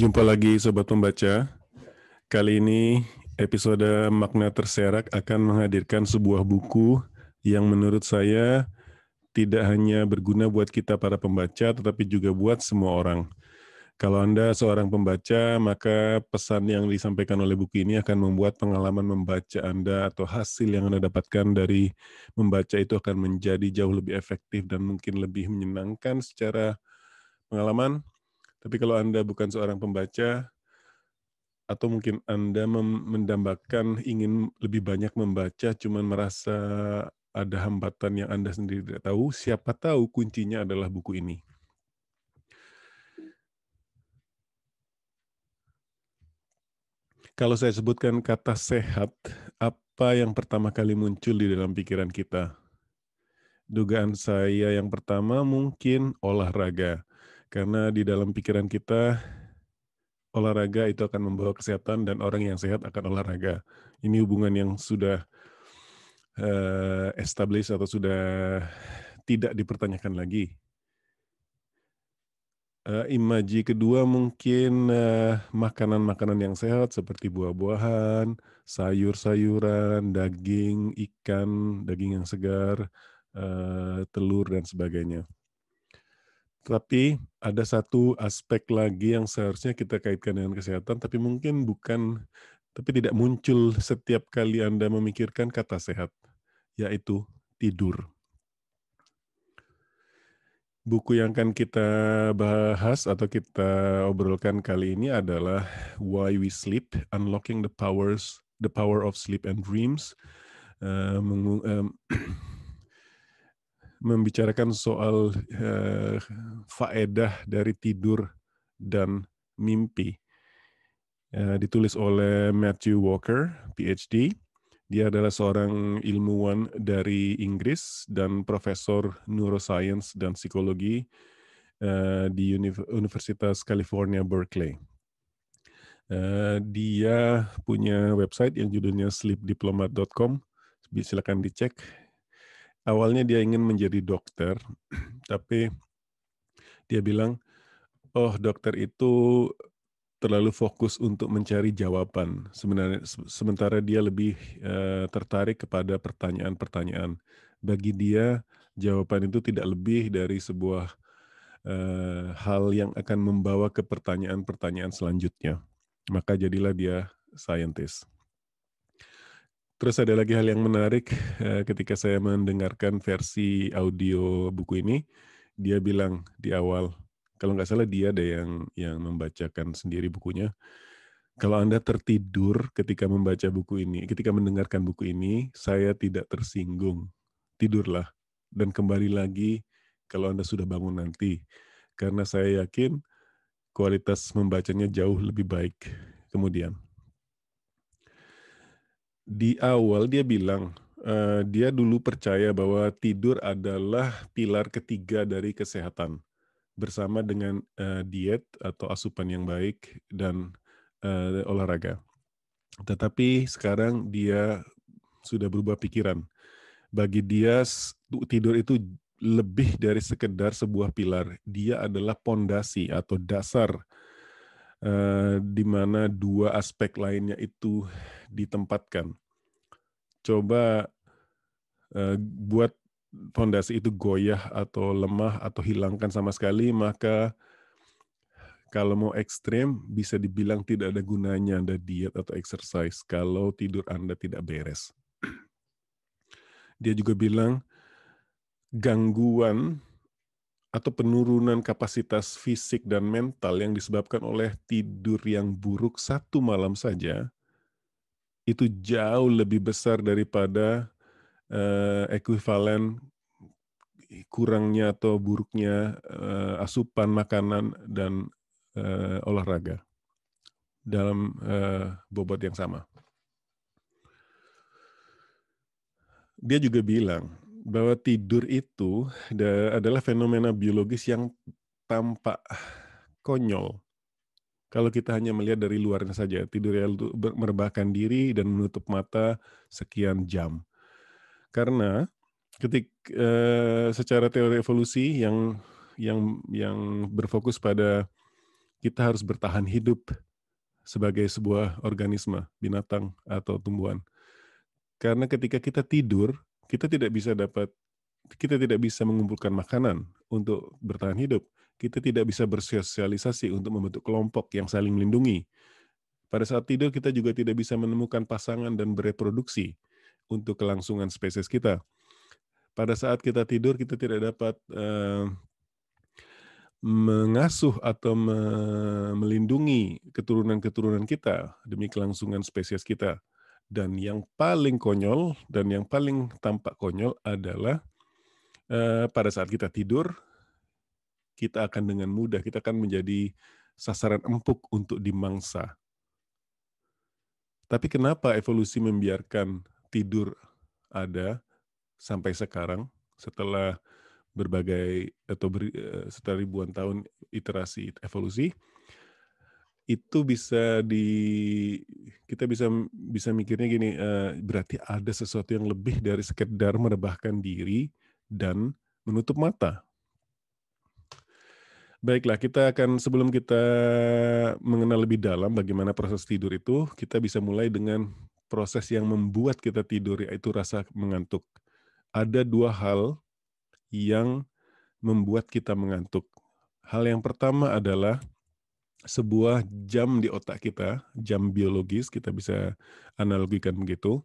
Jumpa lagi Sobat Pembaca. Kali ini episode Makna Terserak akan menghadirkan sebuah buku yang menurut saya tidak hanya berguna buat kita para pembaca, tetapi juga buat semua orang. Kalau Anda seorang pembaca, maka pesan yang disampaikan oleh buku ini akan membuat pengalaman membaca Anda atau hasil yang Anda dapatkan dari membaca itu akan menjadi jauh lebih efektif dan mungkin lebih menyenangkan secara pengalaman, tapi kalau Anda bukan seorang pembaca, atau mungkin Anda mendambakan ingin lebih banyak membaca, cuman merasa ada hambatan yang Anda sendiri tidak tahu, siapa tahu kuncinya adalah buku ini. Kalau saya sebutkan kata sehat, apa yang pertama kali muncul di dalam pikiran kita? Dugaan saya yang pertama mungkin olahraga. Karena di dalam pikiran kita, olahraga itu akan membawa kesehatan dan orang yang sehat akan olahraga. Ini hubungan yang sudah uh, established atau sudah tidak dipertanyakan lagi. Uh, imaji kedua mungkin eh, makanan-makanan uh, yang sehat seperti buah-buahan, sayur-sayuran, daging, ikan, daging yang segar, uh, telur, dan sebagainya. Tapi ada satu aspek lagi yang seharusnya kita kaitkan dengan kesehatan, tapi mungkin bukan, tapi tidak muncul setiap kali Anda memikirkan kata sehat, yaitu tidur. Buku yang akan kita bahas atau kita obrolkan kali ini adalah Why We Sleep: Unlocking the Powers, the Power of Sleep and Dreams. Uh, membicarakan soal uh, faedah dari tidur dan mimpi. Uh, ditulis oleh Matthew Walker, PhD. Dia adalah seorang ilmuwan dari Inggris dan profesor neuroscience dan psikologi uh, di Universitas California Berkeley. Uh, dia punya website yang judulnya sleepdiplomat.com. Silakan dicek awalnya dia ingin menjadi dokter, tapi dia bilang, "Oh, dokter itu terlalu fokus untuk mencari jawaban. Sebenarnya sementara dia lebih eh, tertarik kepada pertanyaan-pertanyaan. Bagi dia, jawaban itu tidak lebih dari sebuah eh, hal yang akan membawa ke pertanyaan-pertanyaan selanjutnya. Maka jadilah dia scientist. Terus ada lagi hal yang menarik eh, ketika saya mendengarkan versi audio buku ini, dia bilang di awal, kalau nggak salah dia ada yang yang membacakan sendiri bukunya. Kalau Anda tertidur ketika membaca buku ini, ketika mendengarkan buku ini, saya tidak tersinggung. Tidurlah dan kembali lagi kalau Anda sudah bangun nanti. Karena saya yakin kualitas membacanya jauh lebih baik kemudian di awal dia bilang uh, dia dulu percaya bahwa tidur adalah pilar ketiga dari kesehatan bersama dengan uh, diet atau asupan yang baik dan uh, olahraga. Tetapi sekarang dia sudah berubah pikiran. Bagi dia tidur itu lebih dari sekedar sebuah pilar. Dia adalah pondasi atau dasar uh, di mana dua aspek lainnya itu ditempatkan. Coba eh, buat fondasi itu goyah atau lemah atau hilangkan sama sekali, maka kalau mau ekstrim bisa dibilang tidak ada gunanya Anda diet atau exercise kalau tidur Anda tidak beres. Dia juga bilang gangguan atau penurunan kapasitas fisik dan mental yang disebabkan oleh tidur yang buruk satu malam saja itu jauh lebih besar daripada uh, ekuivalen kurangnya atau buruknya uh, asupan makanan dan uh, olahraga dalam uh, bobot yang sama. Dia juga bilang bahwa tidur itu adalah fenomena biologis yang tampak konyol kalau kita hanya melihat dari luarnya saja, tidur yang itu merebahkan diri dan menutup mata sekian jam. Karena ketik eh, secara teori evolusi yang yang yang berfokus pada kita harus bertahan hidup sebagai sebuah organisme, binatang atau tumbuhan. Karena ketika kita tidur, kita tidak bisa dapat kita tidak bisa mengumpulkan makanan untuk bertahan hidup kita tidak bisa bersosialisasi untuk membentuk kelompok yang saling melindungi. Pada saat tidur, kita juga tidak bisa menemukan pasangan dan bereproduksi untuk kelangsungan spesies kita. Pada saat kita tidur, kita tidak dapat eh, mengasuh atau melindungi keturunan-keturunan kita demi kelangsungan spesies kita. Dan yang paling konyol dan yang paling tampak konyol adalah eh, pada saat kita tidur, kita akan dengan mudah, kita akan menjadi sasaran empuk untuk dimangsa. Tapi kenapa evolusi membiarkan tidur ada sampai sekarang setelah berbagai atau ber, eh, setelah ribuan tahun iterasi evolusi itu bisa di kita bisa bisa mikirnya gini eh, berarti ada sesuatu yang lebih dari sekedar merebahkan diri dan menutup mata Baiklah, kita akan sebelum kita mengenal lebih dalam bagaimana proses tidur itu, kita bisa mulai dengan proses yang membuat kita tidur, yaitu rasa mengantuk. Ada dua hal yang membuat kita mengantuk. Hal yang pertama adalah sebuah jam di otak kita, jam biologis, kita bisa analogikan begitu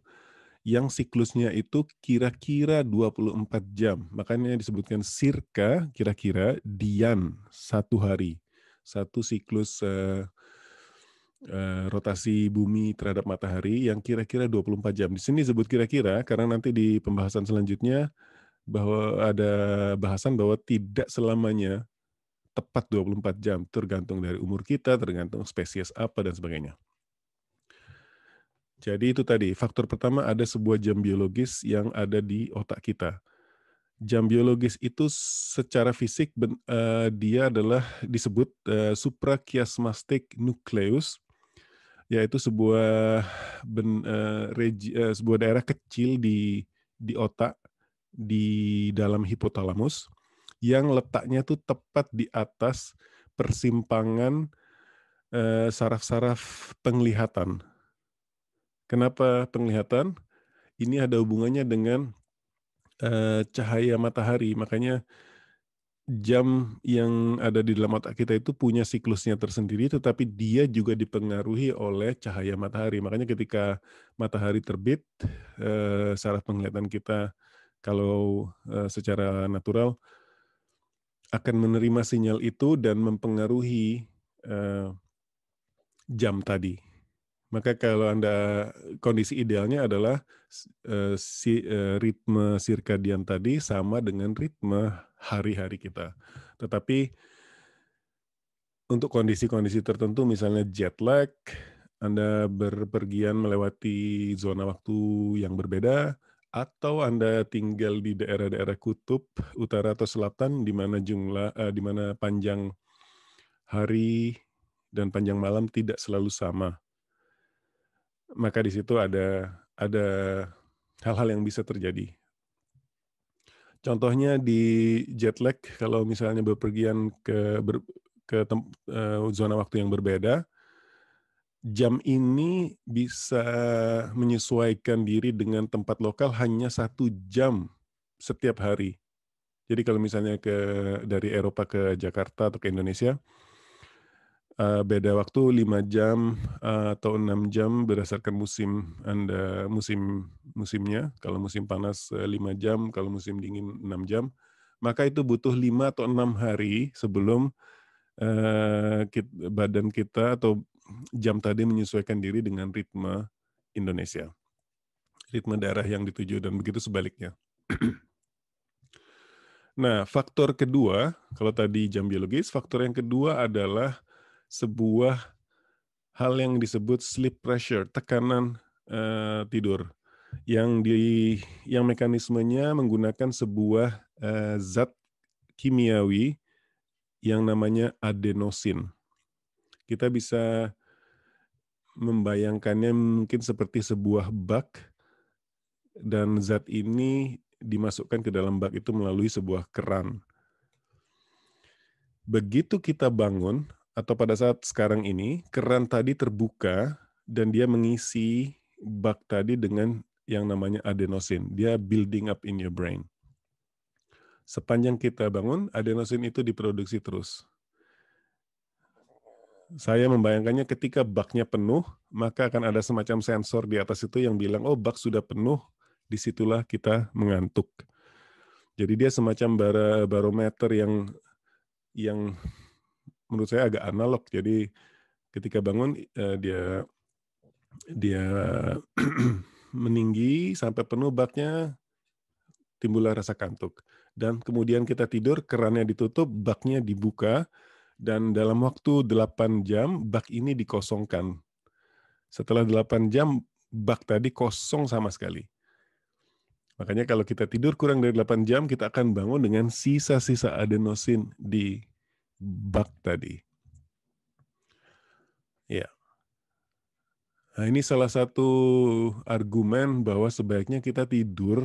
yang siklusnya itu kira-kira 24 jam. Makanya disebutkan sirka kira-kira dian satu hari. Satu siklus uh, uh, rotasi bumi terhadap matahari yang kira-kira 24 jam. Di sini disebut kira-kira karena nanti di pembahasan selanjutnya bahwa ada bahasan bahwa tidak selamanya tepat 24 jam tergantung dari umur kita, tergantung spesies apa dan sebagainya. Jadi itu tadi, faktor pertama ada sebuah jam biologis yang ada di otak kita. Jam biologis itu secara fisik eh, dia adalah disebut uh, eh, suprachiasmatic nucleus yaitu sebuah eh, sebuah daerah kecil di di otak di dalam hipotalamus yang letaknya tuh tepat di atas persimpangan saraf-saraf penglihatan. Kenapa penglihatan? Ini ada hubungannya dengan uh, cahaya matahari. Makanya jam yang ada di dalam otak kita itu punya siklusnya tersendiri, tetapi dia juga dipengaruhi oleh cahaya matahari. Makanya ketika matahari terbit, uh, saraf penglihatan kita kalau uh, secara natural akan menerima sinyal itu dan mempengaruhi uh, jam tadi. Maka kalau Anda kondisi idealnya adalah eh, si eh, ritme sirkadian tadi sama dengan ritme hari-hari kita. Tetapi untuk kondisi-kondisi tertentu misalnya jet lag, Anda berpergian melewati zona waktu yang berbeda atau Anda tinggal di daerah-daerah kutub utara atau selatan di mana jumlah uh, di mana panjang hari dan panjang malam tidak selalu sama maka di situ ada ada hal-hal yang bisa terjadi. Contohnya di jet lag kalau misalnya bepergian ke ber, ke tem, uh, zona waktu yang berbeda, jam ini bisa menyesuaikan diri dengan tempat lokal hanya satu jam setiap hari. Jadi kalau misalnya ke dari Eropa ke Jakarta atau ke Indonesia, uh, beda waktu 5 jam uh, atau 6 jam berdasarkan musim Anda musim musimnya. Kalau musim panas uh, eh, 5 jam, kalau musim dingin 6 jam. Maka itu butuh 5 atau 6 hari sebelum uh, kita, badan kita atau jam tadi menyesuaikan diri dengan ritme Indonesia. Ritme daerah yang dituju dan begitu sebaliknya. Nah, faktor kedua, kalau tadi jam biologis, faktor yang kedua adalah sebuah hal yang disebut sleep pressure, tekanan uh, tidur yang di yang mekanismenya menggunakan sebuah uh, zat kimiawi yang namanya adenosin. Kita bisa membayangkannya mungkin seperti sebuah bak dan zat ini dimasukkan ke dalam bak itu melalui sebuah keran. Begitu kita bangun, atau pada saat sekarang ini keran tadi terbuka dan dia mengisi bak tadi dengan yang namanya adenosin. Dia building up in your brain. Sepanjang kita bangun, adenosin itu diproduksi terus. Saya membayangkannya ketika baknya penuh, maka akan ada semacam sensor di atas itu yang bilang, oh bak sudah penuh, disitulah kita mengantuk. Jadi dia semacam barometer yang yang menurut saya agak analog. Jadi ketika bangun eh, dia dia meninggi sampai penuh baknya timbullah rasa kantuk dan kemudian kita tidur kerannya ditutup baknya dibuka dan dalam waktu 8 jam bak ini dikosongkan setelah 8 jam bak tadi kosong sama sekali makanya kalau kita tidur kurang dari 8 jam kita akan bangun dengan sisa-sisa adenosin di bug tadi. Ya. Nah, ini salah satu argumen bahwa sebaiknya kita tidur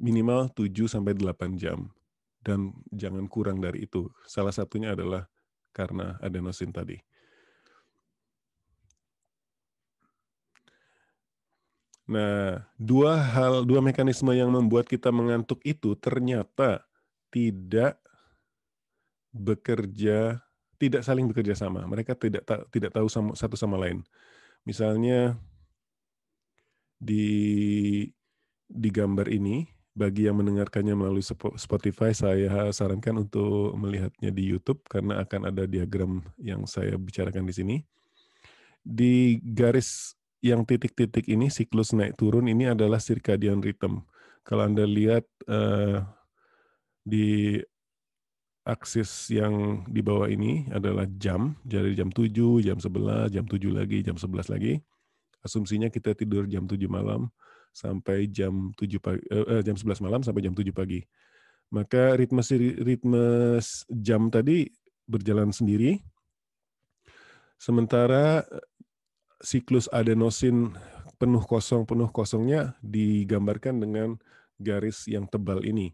minimal 7 sampai 8 jam dan jangan kurang dari itu. Salah satunya adalah karena adenosin tadi. Nah, dua hal, dua mekanisme yang membuat kita mengantuk itu ternyata tidak bekerja tidak saling bekerja sama. Mereka tidak ta tidak tahu sama, satu sama lain. Misalnya di di gambar ini bagi yang mendengarkannya melalui Spotify saya sarankan untuk melihatnya di YouTube karena akan ada diagram yang saya bicarakan di sini. Di garis yang titik-titik ini siklus naik turun ini adalah circadian rhythm. Kalau Anda lihat eh, di aksis yang di bawah ini adalah jam, jadi jam 7, jam 11, jam 7 lagi, jam 11 lagi. Asumsinya kita tidur jam 7 malam sampai jam 7 pagi, eh, eh, jam 11 malam sampai jam 7 pagi. Maka ritme ritme jam tadi berjalan sendiri. Sementara eh, siklus adenosin penuh kosong penuh kosongnya digambarkan dengan garis yang tebal ini.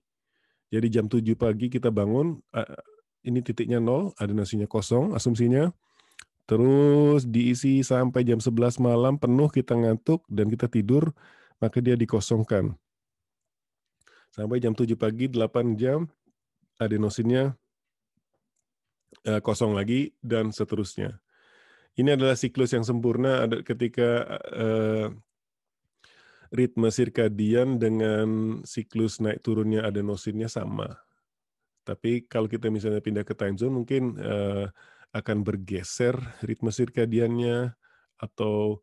Jadi jam 7 pagi kita bangun, ini titiknya nol, ada nasinya kosong, asumsinya. Terus diisi sampai jam 11 malam penuh kita ngantuk dan kita tidur, maka dia dikosongkan. Sampai jam 7 pagi, 8 jam, adenosinnya e, kosong lagi, dan seterusnya. Ini adalah siklus yang sempurna ketika e, ritme sirkadian dengan siklus naik turunnya adenosinnya sama. Tapi kalau kita misalnya pindah ke time zone mungkin uh, akan bergeser ritme sirkadiannya atau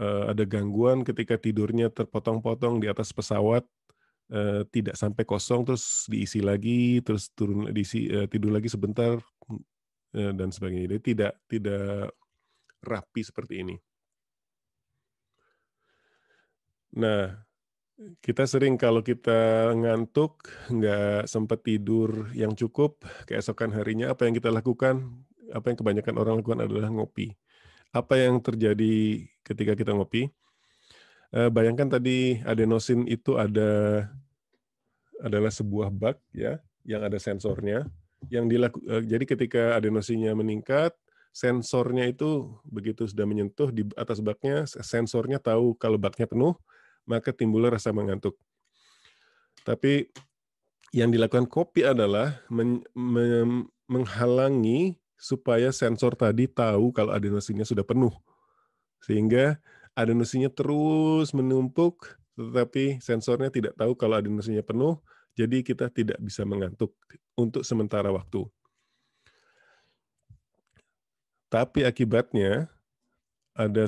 uh, ada gangguan ketika tidurnya terpotong-potong di atas pesawat uh, tidak sampai kosong terus diisi lagi terus turun diisi uh, tidur lagi sebentar uh, dan sebagainya. Jadi tidak tidak rapi seperti ini. Nah, kita sering kalau kita ngantuk, nggak sempat tidur yang cukup, keesokan harinya apa yang kita lakukan, apa yang kebanyakan orang lakukan adalah ngopi. Apa yang terjadi ketika kita ngopi? Eh, bayangkan tadi adenosin itu ada adalah sebuah bug ya yang ada sensornya yang dilaku eh, jadi ketika adenosinnya meningkat sensornya itu begitu sudah menyentuh di atas baknya sensornya tahu kalau baknya penuh maka timbullah rasa mengantuk. Tapi yang dilakukan kopi adalah men, men, menghalangi supaya sensor tadi tahu kalau adenosinnya sudah penuh. Sehingga adenosinnya terus menumpuk, tetapi sensornya tidak tahu kalau adenosinnya penuh, jadi kita tidak bisa mengantuk untuk sementara waktu. Tapi akibatnya ada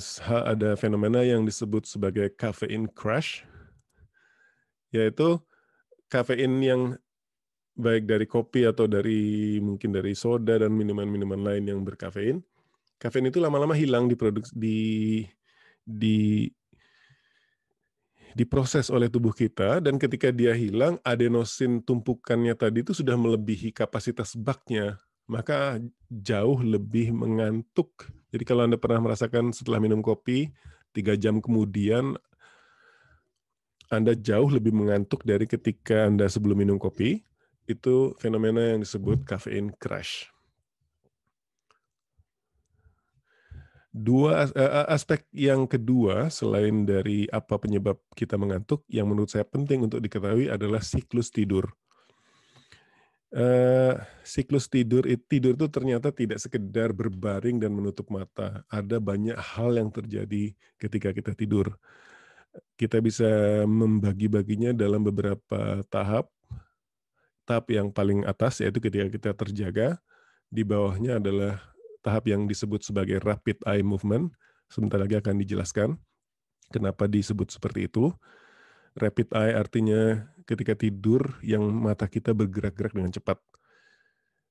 ada fenomena yang disebut sebagai kafein crash, yaitu kafein yang baik dari kopi atau dari mungkin dari soda dan minuman-minuman lain yang berkafein, kafein itu lama-lama hilang di di di diproses oleh tubuh kita dan ketika dia hilang adenosin tumpukannya tadi itu sudah melebihi kapasitas baknya maka jauh lebih mengantuk jadi kalau Anda pernah merasakan setelah minum kopi, tiga jam kemudian Anda jauh lebih mengantuk dari ketika Anda sebelum minum kopi, itu fenomena yang disebut kafein crash. Dua eh, eh, aspek yang kedua selain dari apa penyebab kita mengantuk, yang menurut saya penting untuk diketahui adalah siklus tidur Uh, siklus tidur tidur itu ternyata tidak sekedar berbaring dan menutup mata. Ada banyak hal yang terjadi ketika kita tidur. Kita bisa membagi-baginya dalam beberapa tahap. Tahap yang paling atas yaitu ketika kita terjaga, di bawahnya adalah tahap yang disebut sebagai rapid eye movement. Sebentar lagi akan dijelaskan kenapa disebut seperti itu. Rapid eye artinya ketika tidur yang mata kita bergerak-gerak dengan cepat.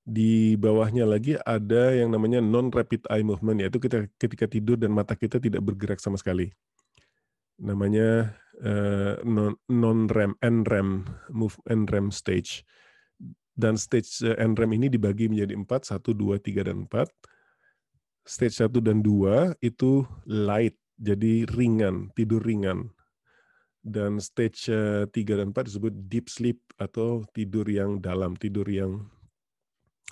Di bawahnya lagi ada yang namanya non-rapid eye movement, yaitu kita ketika tidur dan mata kita tidak bergerak sama sekali. Namanya uh, non-REM, NREM, move NREM stage. Dan stage eh, NREM ini dibagi menjadi 4, 1, 2, 3, dan 4. Stage 1 dan 2 itu light, jadi ringan, tidur ringan dan stage 3 eh, dan 4 disebut deep sleep atau tidur yang dalam, tidur yang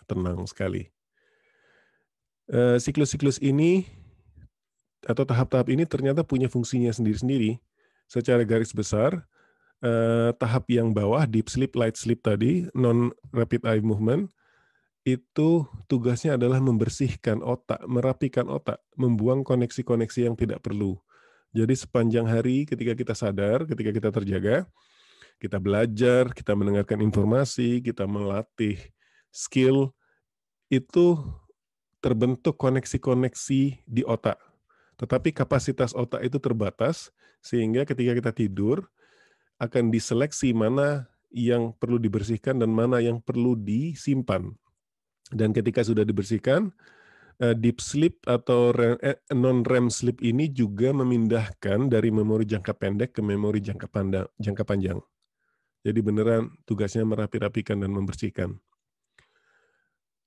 tenang sekali. Eh, siklus-siklus ini atau tahap-tahap ini ternyata punya fungsinya sendiri-sendiri. Secara garis besar, eh, tahap yang bawah, deep sleep, light sleep tadi, non-rapid eye movement, itu tugasnya adalah membersihkan otak, merapikan otak, membuang koneksi-koneksi yang tidak perlu jadi sepanjang hari ketika kita sadar, ketika kita terjaga, kita belajar, kita mendengarkan informasi, kita melatih skill, itu terbentuk koneksi-koneksi di otak. Tetapi kapasitas otak itu terbatas, sehingga ketika kita tidur, akan diseleksi mana yang perlu dibersihkan dan mana yang perlu disimpan. Dan ketika sudah dibersihkan, Eh, deep sleep atau eh, non REM sleep ini juga memindahkan dari memori jangka pendek ke memori jangka pandang jangka panjang. Jadi beneran tugasnya merapi-rapikan dan membersihkan.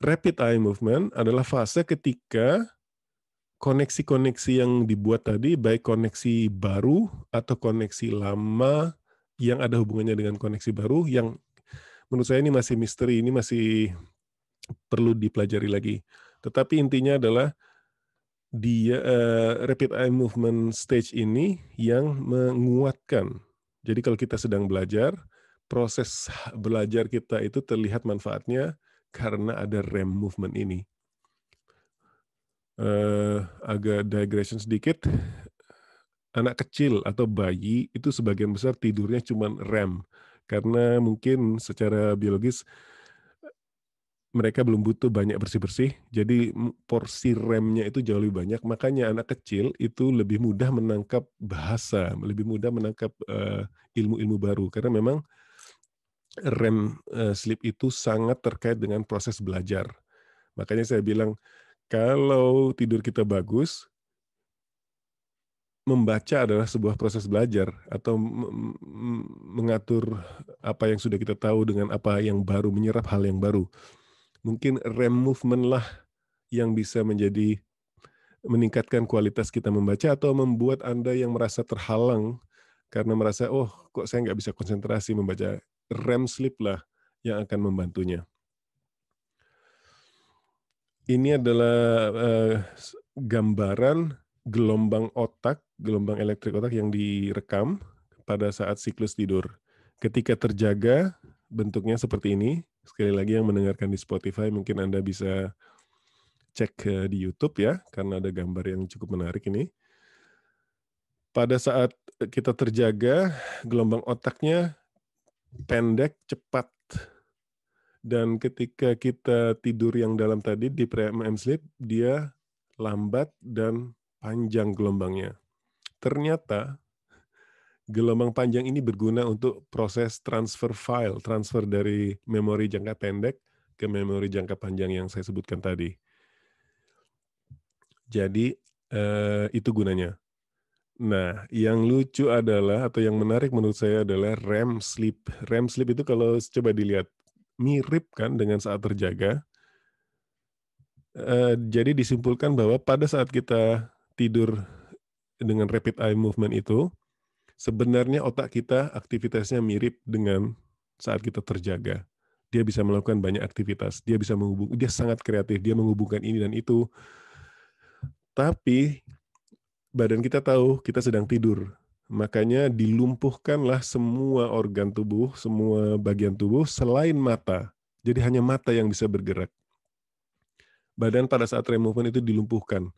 Rapid eye movement adalah fase ketika koneksi-koneksi yang dibuat tadi baik koneksi baru atau koneksi lama yang ada hubungannya dengan koneksi baru yang menurut saya ini masih misteri, ini masih perlu dipelajari lagi tetapi intinya adalah dia uh, rapid eye movement stage ini yang menguatkan. Jadi kalau kita sedang belajar, proses belajar kita itu terlihat manfaatnya karena ada rem movement ini. Uh, agak digression sedikit. Anak kecil atau bayi itu sebagian besar tidurnya cuma rem karena mungkin secara biologis mereka belum butuh banyak bersih-bersih, jadi porsi remnya itu jauh lebih banyak. Makanya anak kecil itu lebih mudah menangkap bahasa, lebih mudah menangkap eh, ilmu-ilmu uh, baru. Karena memang rem uh, eh, sleep itu sangat terkait dengan proses belajar. Makanya saya bilang, kalau tidur kita bagus, membaca adalah sebuah proses belajar atau mengatur apa yang sudah kita tahu dengan apa yang baru menyerap hal yang baru mungkin rem movement lah yang bisa menjadi meningkatkan kualitas kita membaca atau membuat Anda yang merasa terhalang karena merasa, oh kok saya nggak bisa konsentrasi membaca rem sleep lah yang akan membantunya. Ini adalah eh, gambaran gelombang otak, gelombang elektrik otak yang direkam pada saat siklus tidur. Ketika terjaga, bentuknya seperti ini. Sekali lagi yang mendengarkan di Spotify mungkin Anda bisa cek eh, di YouTube ya karena ada gambar yang cukup menarik ini. Pada saat eh, kita terjaga, gelombang otaknya pendek, cepat. Dan ketika kita tidur yang dalam tadi di pre-MM sleep, dia lambat dan panjang gelombangnya. Ternyata gelombang panjang ini berguna untuk proses transfer file, transfer dari memori jangka pendek ke memori jangka panjang yang saya sebutkan tadi. Jadi eh, itu gunanya. Nah, yang lucu adalah atau yang menarik menurut saya adalah REM sleep. REM sleep itu kalau coba dilihat mirip kan dengan saat terjaga. Eh, jadi disimpulkan bahwa pada saat kita tidur dengan rapid eye movement itu, sebenarnya otak kita aktivitasnya mirip dengan saat kita terjaga. Dia bisa melakukan banyak aktivitas, dia bisa menghubung, dia sangat kreatif, dia menghubungkan ini dan itu. Tapi badan kita tahu kita sedang tidur. Makanya dilumpuhkanlah semua organ tubuh, semua bagian tubuh selain mata. Jadi hanya mata yang bisa bergerak. Badan pada saat rem itu dilumpuhkan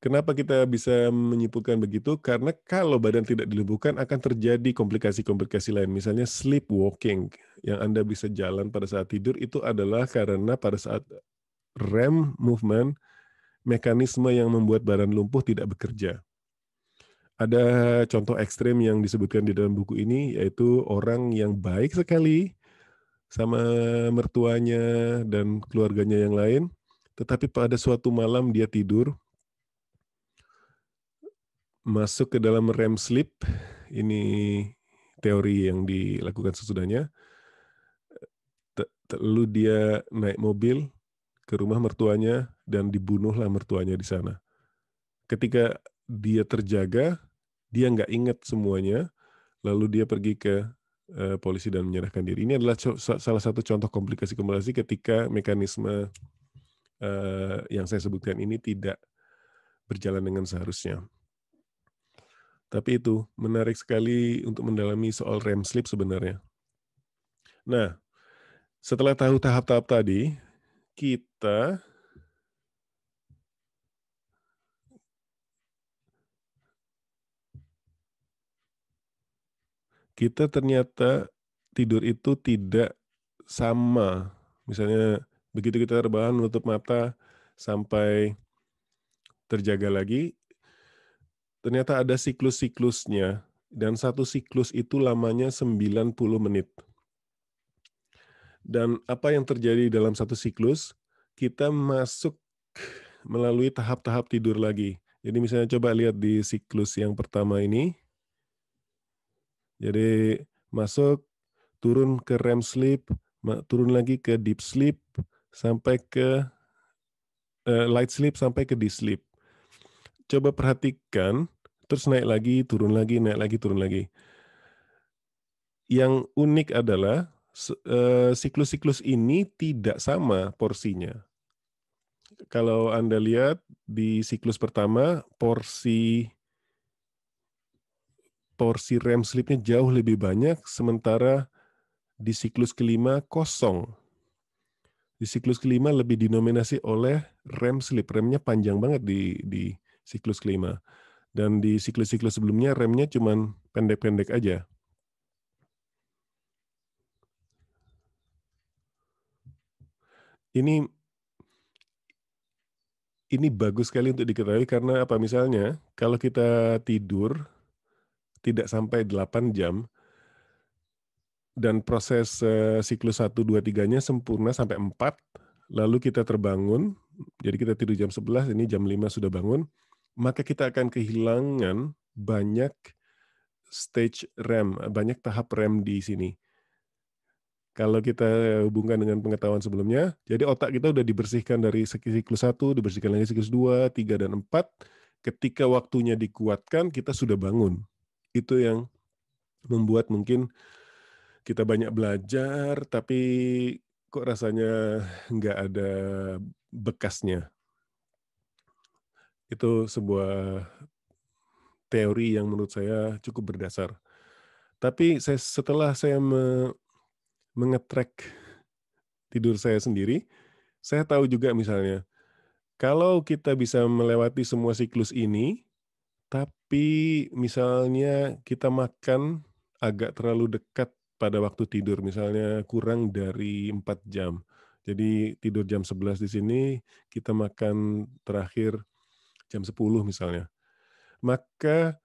Kenapa kita bisa menyimpulkan begitu? Karena kalau badan tidak dilumpuhkan akan terjadi komplikasi-komplikasi lain. Misalnya sleepwalking yang Anda bisa jalan pada saat tidur itu adalah karena pada saat rem movement mekanisme yang membuat badan lumpuh tidak bekerja. Ada contoh ekstrem yang disebutkan di dalam buku ini yaitu orang yang baik sekali sama mertuanya dan keluarganya yang lain, tetapi pada suatu malam dia tidur masuk ke dalam REM sleep. Ini teori yang dilakukan sesudahnya. Lalu dia naik mobil ke rumah mertuanya dan dibunuhlah mertuanya di sana. Ketika dia terjaga, dia nggak ingat semuanya, lalu dia pergi ke eh, polisi dan menyerahkan diri. Ini adalah salah satu contoh komplikasi-komplikasi ketika mekanisme eh, yang saya sebutkan ini tidak berjalan dengan seharusnya. Tapi itu menarik sekali untuk mendalami soal REM sleep sebenarnya. Nah, setelah tahu tahap-tahap tadi, kita kita ternyata tidur itu tidak sama. Misalnya begitu kita terbangun menutup mata sampai terjaga lagi, ternyata ada siklus-siklusnya dan satu siklus itu lamanya 90 menit. Dan apa yang terjadi dalam satu siklus? Kita masuk melalui tahap-tahap tidur lagi. Jadi misalnya coba lihat di siklus yang pertama ini. Jadi masuk, turun ke REM sleep, turun lagi ke deep sleep, sampai ke eh, light sleep, sampai ke deep sleep coba perhatikan, terus naik lagi, turun lagi, naik lagi, turun lagi. Yang unik adalah eh, siklus-siklus ini tidak sama porsinya. Kalau Anda lihat di siklus pertama, porsi porsi rem sleepnya jauh lebih banyak, sementara di siklus kelima kosong. Di siklus kelima lebih dinominasi oleh rem sleep. Remnya panjang banget di di siklus kelima. Dan di siklus-siklus sebelumnya remnya cuma pendek-pendek aja. Ini ini bagus sekali untuk diketahui karena apa misalnya kalau kita tidur tidak sampai 8 jam dan proses eh, siklus 1 2 3-nya sempurna sampai 4 lalu kita terbangun jadi kita tidur jam 11 ini jam 5 sudah bangun maka kita akan kehilangan banyak stage rem, banyak tahap rem di sini. Kalau kita hubungkan dengan pengetahuan sebelumnya, jadi otak kita sudah dibersihkan dari siklus 1, dibersihkan lagi siklus 2, 3, dan 4. Ketika waktunya dikuatkan, kita sudah bangun. Itu yang membuat mungkin kita banyak belajar, tapi kok rasanya nggak ada bekasnya. Itu sebuah teori yang menurut saya cukup berdasar. Tapi saya, setelah saya me, mengetrek tidur saya sendiri, saya tahu juga misalnya, kalau kita bisa melewati semua siklus ini, tapi misalnya kita makan agak terlalu dekat pada waktu tidur, misalnya kurang dari 4 jam. Jadi tidur jam 11 di sini, kita makan terakhir jam 10 misalnya, maka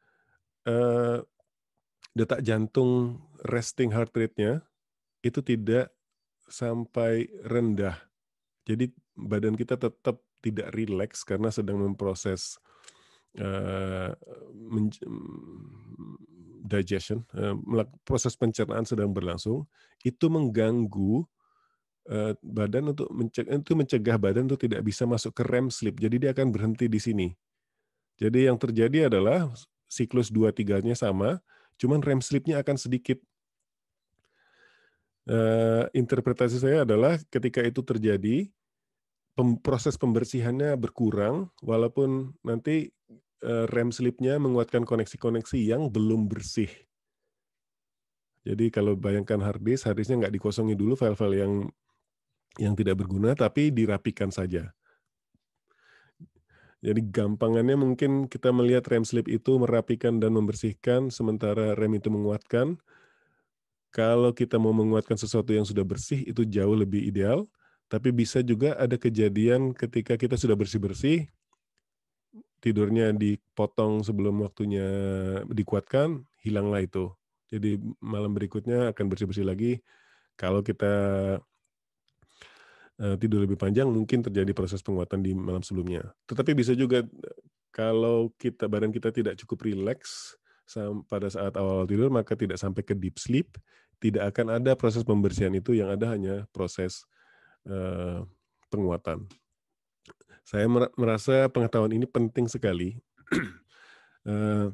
eh, detak jantung resting heart rate-nya itu tidak sampai rendah. Jadi badan kita tetap tidak rileks karena sedang memproses uh, digestion, uh, proses pencernaan sedang berlangsung, itu mengganggu Eh, badan untuk mencegah, itu mencegah badan itu tidak bisa masuk ke REM sleep. Jadi dia akan berhenti di sini. Jadi yang terjadi adalah siklus 2 3-nya sama, cuman REM sleep-nya akan sedikit. Eh, interpretasi saya adalah ketika itu terjadi, proses pembersihannya berkurang, walaupun nanti eh, REM sleep-nya menguatkan koneksi-koneksi yang belum bersih. Jadi kalau bayangkan hard disk, hard disk nggak dikosongi dulu file-file yang yang tidak berguna tapi dirapikan saja. Jadi gampangannya mungkin kita melihat rem slip itu merapikan dan membersihkan, sementara rem itu menguatkan. Kalau kita mau menguatkan sesuatu yang sudah bersih, itu jauh lebih ideal. Tapi bisa juga ada kejadian ketika kita sudah bersih-bersih, tidurnya dipotong sebelum waktunya dikuatkan, hilanglah itu. Jadi malam berikutnya akan bersih-bersih lagi. Kalau kita Eh, tidur lebih panjang mungkin terjadi proses penguatan di malam sebelumnya. Tetapi bisa juga kalau kita badan kita tidak cukup rileks pada saat awal tidur maka tidak sampai ke deep sleep, tidak akan ada proses pembersihan itu yang ada hanya proses eh, penguatan. Saya merasa pengetahuan ini penting sekali eh,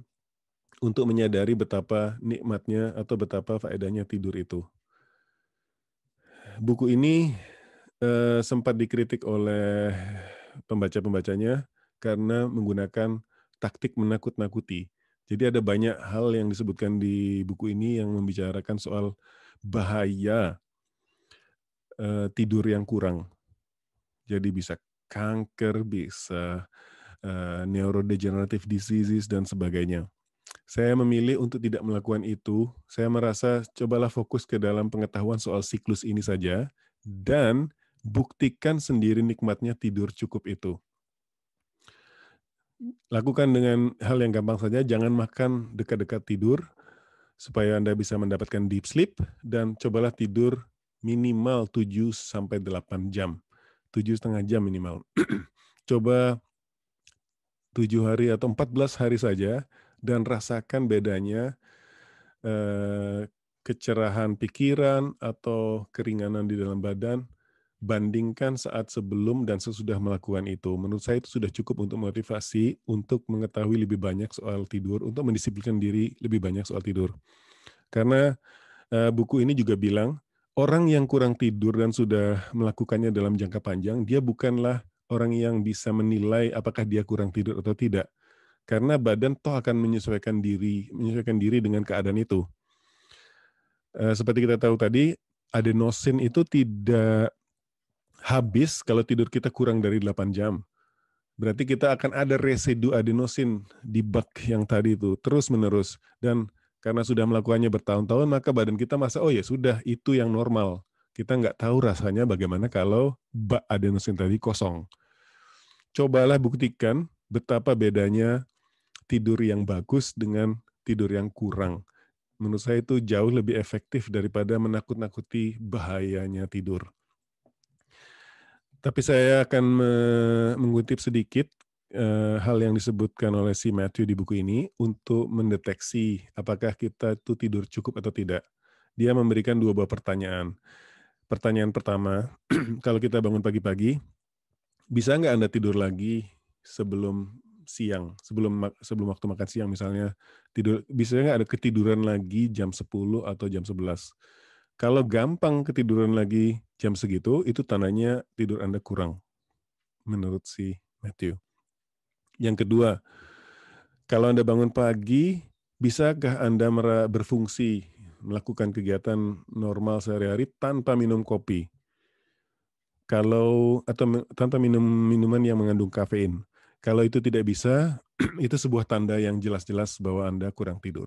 untuk menyadari betapa nikmatnya atau betapa faedahnya tidur itu. Buku ini eh, sempat dikritik oleh pembaca-pembacanya karena menggunakan taktik menakut-nakuti. Jadi ada banyak hal yang disebutkan di buku ini yang membicarakan soal bahaya eh, tidur yang kurang. Jadi bisa kanker, bisa eh, neurodegenerative diseases dan sebagainya. Saya memilih untuk tidak melakukan itu. Saya merasa cobalah fokus ke dalam pengetahuan soal siklus ini saja dan buktikan sendiri nikmatnya tidur cukup itu. Lakukan dengan hal yang gampang saja, jangan makan dekat-dekat tidur supaya Anda bisa mendapatkan deep sleep dan cobalah tidur minimal 7 sampai 8 jam. 7 setengah jam minimal. Coba 7 hari atau 14 hari saja dan rasakan bedanya eh, kecerahan pikiran atau keringanan di dalam badan bandingkan saat sebelum dan sesudah melakukan itu. Menurut saya itu sudah cukup untuk motivasi untuk mengetahui lebih banyak soal tidur, untuk mendisiplinkan diri lebih banyak soal tidur. Karena eh, buku ini juga bilang orang yang kurang tidur dan sudah melakukannya dalam jangka panjang, dia bukanlah orang yang bisa menilai apakah dia kurang tidur atau tidak. Karena badan toh akan menyesuaikan diri, menyesuaikan diri dengan keadaan itu. Eh, seperti kita tahu tadi, adenosin itu tidak habis kalau tidur kita kurang dari 8 jam. Berarti kita akan ada residu adenosin di bak yang tadi itu terus-menerus dan karena sudah melakukannya bertahun-tahun maka badan kita masa oh ya sudah itu yang normal. Kita nggak tahu rasanya bagaimana kalau bak adenosin tadi kosong. Cobalah buktikan betapa bedanya tidur yang bagus dengan tidur yang kurang. Menurut saya itu jauh lebih efektif daripada menakut-nakuti bahayanya tidur. Tapi saya akan mengutip sedikit eh, hal yang disebutkan oleh si Matthew di buku ini untuk mendeteksi apakah kita itu tidur cukup atau tidak. Dia memberikan dua buah pertanyaan. Pertanyaan pertama, kalau kita bangun pagi-pagi, bisa nggak Anda tidur lagi sebelum siang, sebelum sebelum waktu makan siang misalnya, tidur bisa nggak ada ketiduran lagi jam 10 atau jam 11? Kalau gampang ketiduran lagi jam segitu, itu tandanya tidur Anda kurang, menurut si Matthew. Yang kedua, kalau Anda bangun pagi, bisakah Anda berfungsi, melakukan kegiatan normal sehari-hari tanpa minum kopi? Kalau atau tanpa minum minuman yang mengandung kafein. Kalau itu tidak bisa, itu sebuah tanda yang jelas-jelas bahwa Anda kurang tidur.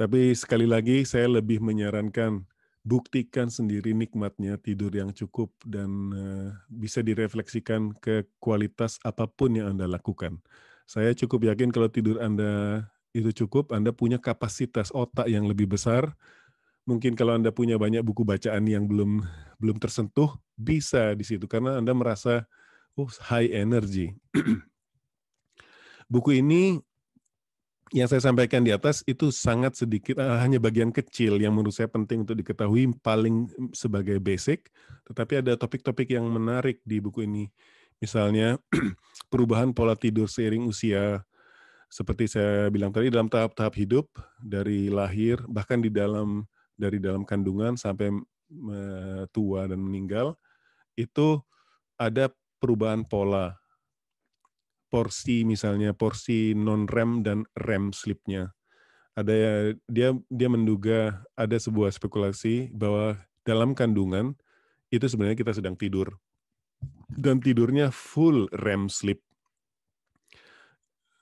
Tapi sekali lagi saya lebih menyarankan buktikan sendiri nikmatnya tidur yang cukup dan eh, bisa direfleksikan ke kualitas apapun yang Anda lakukan. Saya cukup yakin kalau tidur Anda itu cukup, Anda punya kapasitas otak yang lebih besar. Mungkin kalau Anda punya banyak buku bacaan yang belum belum tersentuh, bisa di situ karena Anda merasa oh high energy. buku ini yang saya sampaikan di atas itu sangat sedikit eh, hanya bagian kecil yang menurut saya penting untuk diketahui paling mm, sebagai basic tetapi ada topik-topik yang menarik di buku ini misalnya perubahan pola tidur seiring usia seperti saya bilang tadi dalam tahap-tahap hidup dari lahir bahkan di dalam dari dalam kandungan sampai tua dan meninggal itu ada perubahan pola porsi misalnya porsi non rem dan rem slipnya. Ada dia dia menduga ada sebuah spekulasi bahwa dalam kandungan itu sebenarnya kita sedang tidur dan tidurnya full REM slip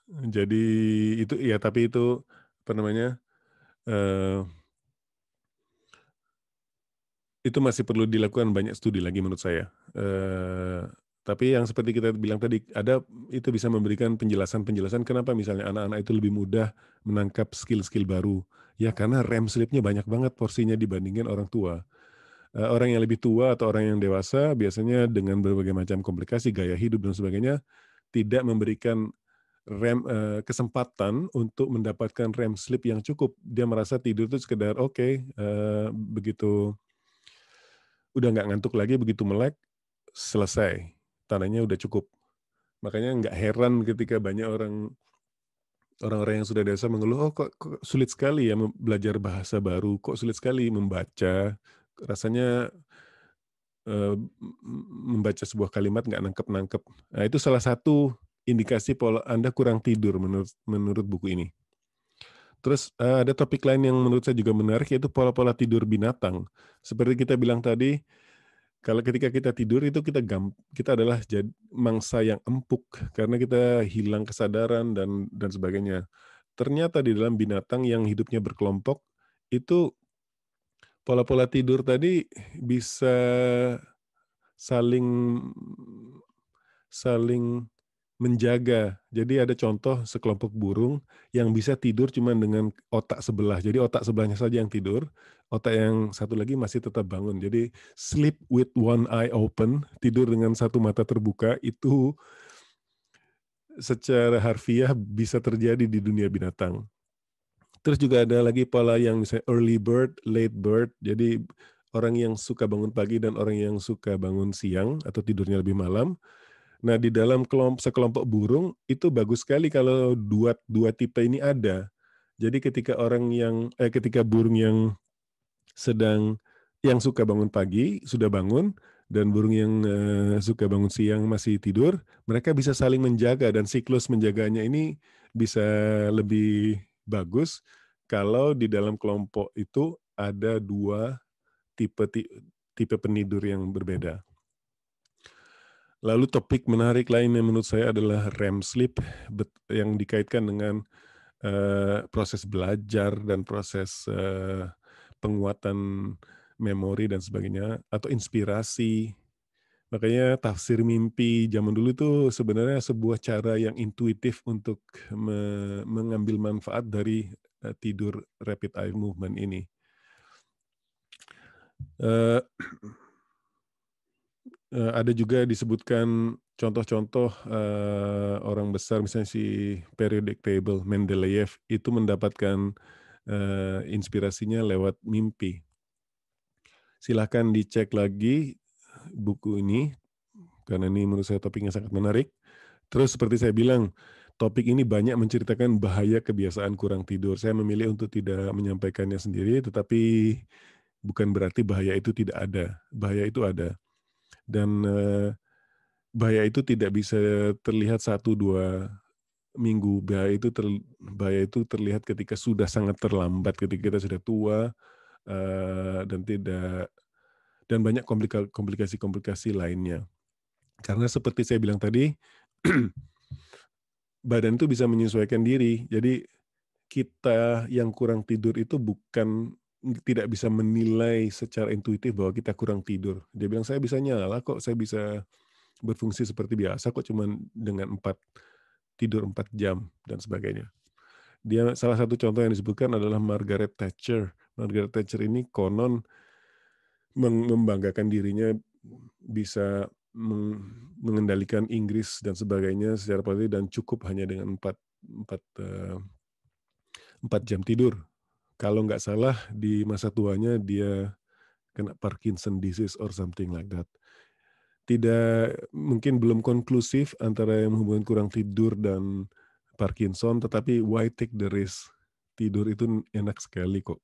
Jadi itu ya tapi itu apa namanya uh, itu masih perlu dilakukan banyak studi lagi menurut saya. Uh, tapi yang seperti kita bilang tadi, ada itu bisa memberikan penjelasan-penjelasan kenapa misalnya anak-anak itu lebih mudah menangkap skill-skill baru. Ya karena rem sleepnya banyak banget porsinya dibandingkan orang tua. Eh, orang yang lebih tua atau orang yang dewasa biasanya dengan berbagai macam komplikasi gaya hidup dan sebagainya tidak memberikan rem eh, kesempatan untuk mendapatkan rem sleep yang cukup. Dia merasa tidur itu sekedar oke, okay, eh, begitu udah nggak ngantuk lagi, begitu melek selesai tanahnya udah cukup. Makanya nggak heran ketika banyak orang orang-orang yang sudah dewasa mengeluh, oh kok, kok sulit sekali ya belajar bahasa baru, kok sulit sekali membaca, rasanya eh, membaca sebuah kalimat nggak nangkep-nangkep. Nah, itu salah satu indikasi pola Anda kurang tidur menurut menurut buku ini. Terus eh, ada topik lain yang menurut saya juga menarik yaitu pola-pola tidur binatang. Seperti kita bilang tadi, kalau ketika kita tidur itu kita gam, kita adalah jadi mangsa yang empuk karena kita hilang kesadaran dan dan sebagainya. Ternyata di dalam binatang yang hidupnya berkelompok itu pola-pola tidur tadi bisa saling saling menjaga. Jadi ada contoh sekelompok burung yang bisa tidur cuma dengan otak sebelah. Jadi otak sebelahnya saja yang tidur, otak yang satu lagi masih tetap bangun. Jadi sleep with one eye open, tidur dengan satu mata terbuka itu secara harfiah bisa terjadi di dunia binatang. Terus juga ada lagi pola yang misalnya early bird, late bird. Jadi orang yang suka bangun pagi dan orang yang suka bangun siang atau tidurnya lebih malam Nah, di dalam kelompok, sekelompok burung itu bagus sekali kalau dua dua tipe ini ada. Jadi ketika orang yang eh ketika burung yang sedang yang suka bangun pagi sudah bangun dan burung yang eh, suka bangun siang masih tidur, mereka bisa saling menjaga dan siklus menjaganya ini bisa lebih bagus kalau di dalam kelompok itu ada dua tipe tipe penidur yang berbeda. Lalu topik menarik lainnya menurut saya adalah REM sleep yang dikaitkan dengan uh, proses belajar dan proses uh, penguatan memori dan sebagainya atau inspirasi. Makanya tafsir mimpi zaman dulu itu sebenarnya sebuah cara yang intuitif untuk me mengambil manfaat dari uh, tidur rapid eye movement ini. Uh, Eh, ada juga disebutkan contoh-contoh eh, orang besar misalnya si periodic table Mendeleev itu mendapatkan eh, inspirasinya lewat mimpi. Silahkan dicek lagi buku ini karena ini menurut saya topiknya sangat menarik. Terus seperti saya bilang, topik ini banyak menceritakan bahaya kebiasaan kurang tidur. Saya memilih untuk tidak menyampaikannya sendiri, tetapi bukan berarti bahaya itu tidak ada. Bahaya itu ada dan uh, bahaya itu tidak bisa terlihat satu dua minggu bahaya itu ter, bahaya itu terlihat ketika sudah sangat terlambat ketika kita sudah tua eh, dan tidak dan banyak komplikasi-komplikasi lainnya karena seperti saya bilang tadi badan itu bisa menyesuaikan diri jadi kita yang kurang tidur itu bukan tidak bisa menilai secara intuitif bahwa kita kurang tidur. Dia bilang saya bisa nyala kok, saya bisa berfungsi seperti biasa kok cuman dengan empat tidur empat jam dan sebagainya. Dia salah satu contoh yang disebutkan adalah Margaret Thatcher. Margaret Thatcher ini konon membanggakan dirinya bisa mengendalikan Inggris dan sebagainya secara politik dan cukup hanya dengan empat empat eh, empat jam tidur kalau nggak salah di masa tuanya dia kena Parkinson disease or something like that. Tidak mungkin belum konklusif antara yang hubungan kurang tidur dan Parkinson, tetapi why take the risk? Tidur itu enak sekali kok.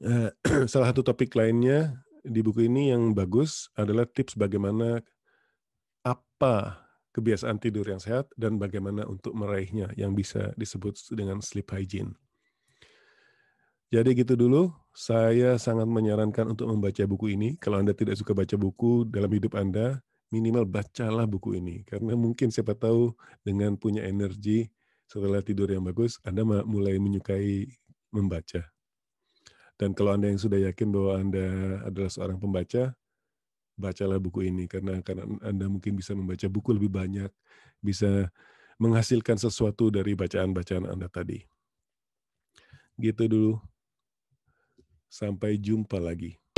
Eh, salah satu topik lainnya di buku ini yang bagus adalah tips bagaimana apa kebiasaan tidur yang sehat dan bagaimana untuk meraihnya yang bisa disebut dengan sleep hygiene. Jadi gitu dulu, saya sangat menyarankan untuk membaca buku ini. Kalau Anda tidak suka baca buku dalam hidup Anda, minimal bacalah buku ini. Karena mungkin siapa tahu dengan punya energi setelah tidur yang bagus, Anda mulai menyukai membaca. Dan kalau Anda yang sudah yakin bahwa Anda adalah seorang pembaca, bacalah buku ini karena karena Anda mungkin bisa membaca buku lebih banyak, bisa menghasilkan sesuatu dari bacaan-bacaan Anda tadi. Gitu dulu. Sampai jumpa lagi.